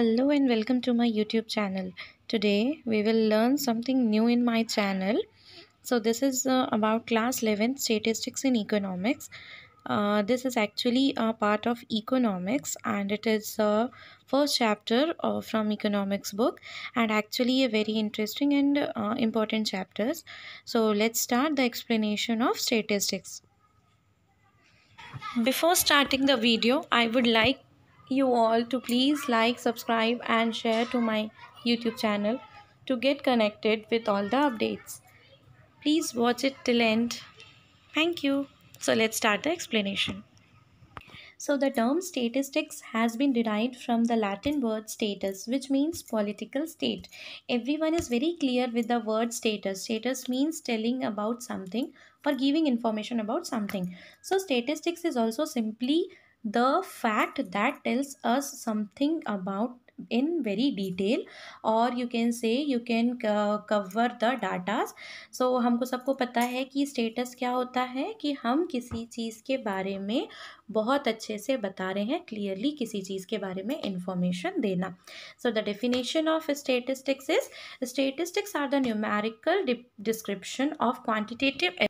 hello and welcome to my youtube channel today we will learn something new in my channel so this is uh, about class 11 statistics in economics uh, this is actually a part of economics and it is the first chapter uh, from economics book and actually a very interesting and uh, important chapters so let's start the explanation of statistics before starting the video i would like you all to please like, subscribe and share to my YouTube channel to get connected with all the updates. Please watch it till end. Thank you. So let's start the explanation. So the term statistics has been derived from the Latin word status, which means political state. Everyone is very clear with the word status. Status means telling about something or giving information about something. So statistics is also simply the fact that tells us something about in very detail और you can say you can cover the datas so हमको सबको पता है कि status क्या होता है कि हम किसी चीज़ के बारे में बहुत अच्छे से बता रहे हैं क्लियरली किसी चीज़ के बारे में इंफॉर्मेशन देना so the definition of statistics is statistics are the numerical description of quantitative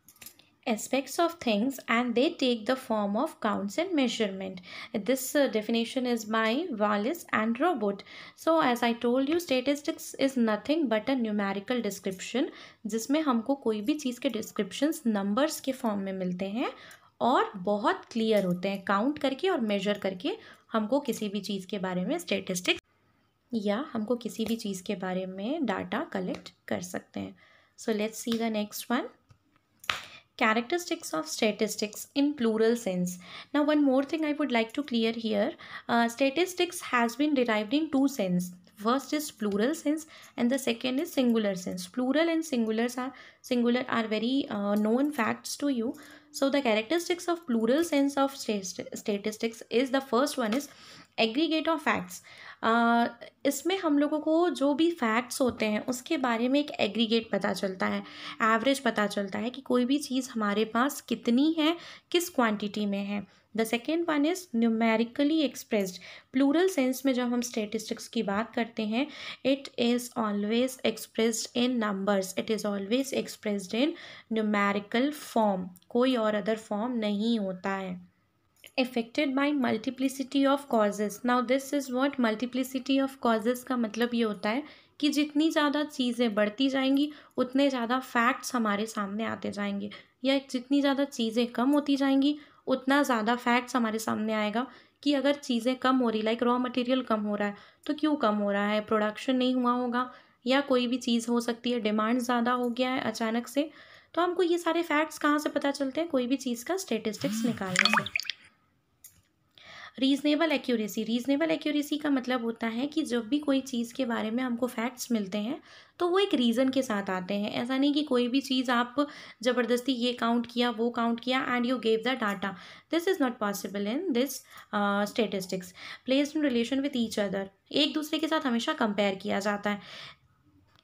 aspects of things and they take the form of counts and measurement. This uh, definition is by wallace and Robot. So as I told you statistics is nothing but a numerical description जिसमें हमको कोई भी चीज़ के descriptions numbers के form में मिलते हैं और बहुत clear होते हैं count करके और measure करके हमको किसी भी चीज़ के बारे में statistics या हमको किसी भी चीज़ के बारे में डाटा कलेक्ट कर सकते हैं so let's see the next one characteristics of statistics in plural sense. Now one more thing I would like to clear here. Uh, statistics has been derived in two sense. First is plural sense and the second is singular sense. Plural and singulars are singular are very uh, known facts to you. So the characteristics of plural sense of st statistics is the first one is aggregate of facts इसमें हम लोगों को जो भी facts होते हैं उसके बारे में एक एग्रीगेट पता चलता है एवरेज पता चलता है कि कोई भी चीज़ हमारे पास कितनी है किस क्वांटिटी में है the second one is numerically expressed plural sense में जब हम स्टेटिस्टिक्स की बात करते हैं it is always expressed in numbers it is always expressed in numerical form कोई और अदर फॉर्म नहीं होता है affected by multiplicity of causes now this is what multiplicity of causes का मतलब ये होता है कि जितनी ज़्यादा चीज़ें बढ़ती जाएंगी उतने ज़्यादा फैक्ट्स हमारे सामने आते जाएंगे या जितनी ज़्यादा चीज़ें कम होती जाएंगी उतना ज़्यादा फैक्ट्स हमारे सामने आएगा कि अगर चीज़ें कम हो रही लाइक रॉ मटेरियल कम हो रहा है तो क्यों कम हो रहा है प्रोडक्शन नहीं हुआ होगा या कोई भी चीज़ हो सकती है डिमांड ज़्यादा हो गया है अचानक से तो हमको ये सारे फैक्ट्स कहाँ से पता चलते हैं कोई भी चीज़ का स्टेटिस्टिक्स निकालने से रीज़नेबल एक्यूरेसी रीज़नेबल एक्यूरेसी का मतलब होता है कि जब भी कोई चीज़ के बारे में हमको फैक्ट्स मिलते हैं तो वो एक रीज़न के साथ आते हैं ऐसा नहीं कि कोई भी चीज़ आप ज़बरदस्ती ये काउंट किया वो काउंट किया and you gave the data this is not possible in this statistics place in relation with each other एक दूसरे के साथ हमेशा कंपेयर किया जाता है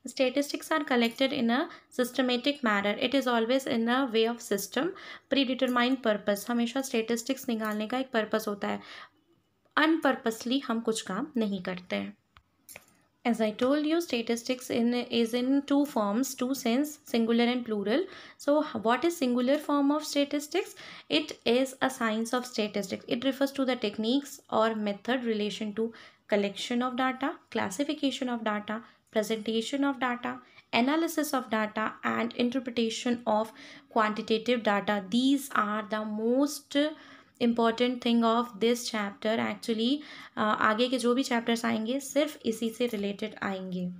Statistics are collected in a systematic manner. It is always in a way of system. Predetermined purpose. हमेशा statistics निकालने का एक purpose होता है Unpurposely हम कुछ काम नहीं करते as i told you statistics in is in two forms two sense singular and plural so what is singular form of statistics it is a science of statistics it refers to the techniques or method relation to collection of data classification of data presentation of data, analysis of data and interpretation of quantitative data. These are the most important thing of this chapter actually. Uh, आगे के जो भी chapters आएंगे सिर्फ इसी से related आएंगे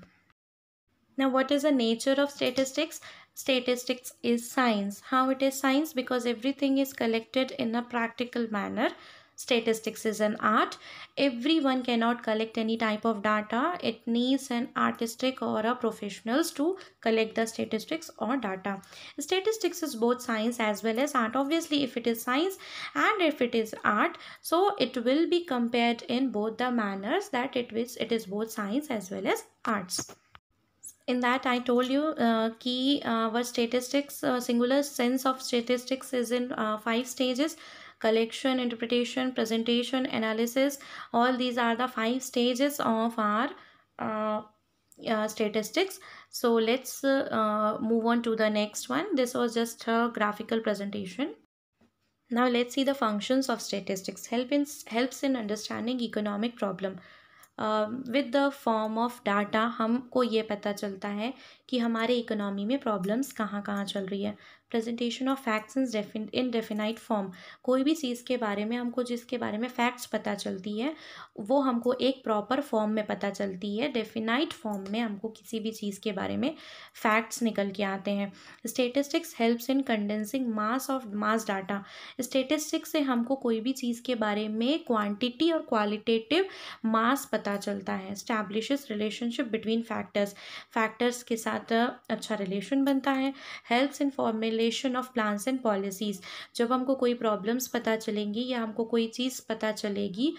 now what is the nature of statistics statistics is science how it is science because everything is collected in a practical manner statistics is an art everyone cannot collect any type of data it needs an artistic or a professionals to collect the statistics or data statistics is both science as well as art obviously if it is science and if it is art so it will be compared in both the manners that it is it is both science as well as arts in that i told you uh, key uh, statistics uh, singular sense of statistics is in uh, five stages collection interpretation presentation analysis all these are the five stages of our uh, uh, statistics so let's uh, uh, move on to the next one this was just a graphical presentation now let's see the functions of statistics help in helps in understanding economic problem uh, with the form of data हमको ये पता चलता है कि हमारे economy में problems कहाँ कहाँ चल रही है presentation of facts in in definite form कोई भी चीज़ के बारे में हमको जिसके बारे में फैक्ट्स पता चलती है वो हमको एक प्रॉपर फॉर्म में पता चलती है डेफिनाइट फॉर्म में हमको किसी भी चीज़ के बारे में फैक्ट्स निकल के आते हैं statistics helps in condensing mass of mass data statistics से हमको कोई भी चीज़ के बारे में क्वान्टिटी और क्वालिटेटिव मास पता चलता है establish relationship between factors factors के साथ साथ अच्छा रिलेशन बनता है helps in formulation of plans and policies जब हमको कोई प्रॉब्लम्स पता चलेंगी या हमको कोई चीज़ पता चलेगी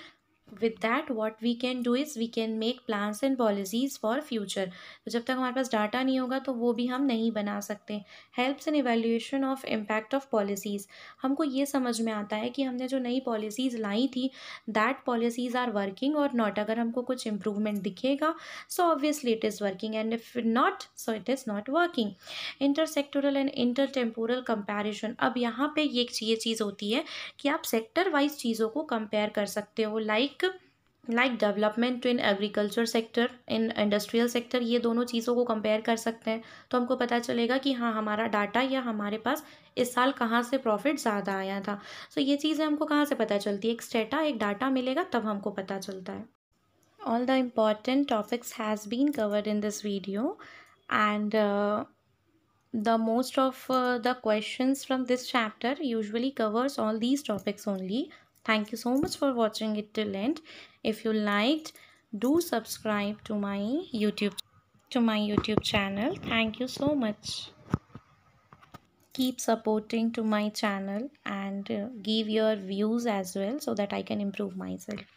with that what we can do is we can make plans and policies for future तो जब तक हमारे पास डाटा नहीं होगा तो वो भी हम नहीं बना सकते helps and evaluation of impact of policies हमको ये समझ में आता है कि हमने जो नई पॉलिसीज़ लाई थी दैट पॉलिसीज आर वर्किंग और नॉट अगर हमको कुछ इम्प्रूवमेंट दिखेगा so obviously it is working and if not so it is not working inter sectoral and inter temporal comparison अब यहाँ पर ये चीज़ होती है कि आप सेक्टर वाइज चीज़ों को कंपेयर कर सकते हो like like development in agriculture sector in industrial sector ये दोनों चीज़ों को कंपेयर कर सकते हैं तो हमको पता चलेगा कि हाँ हमारा डाटा या हमारे पास इस साल कहाँ से प्रॉफिट ज़्यादा आया था सो तो so, ये चीज़ें हमको कहाँ से पता चलती है एक स्टेटा एक डाटा मिलेगा तब हमको पता चलता है all the important topics has been covered in this video and the most of the question from this chapter usually covers all these topics only Thank you so much for watching it till end. If you liked, do subscribe to my YouTube to my YouTube channel. Thank you so much. Keep supporting to my channel and uh, give your views as well so that I can improve myself.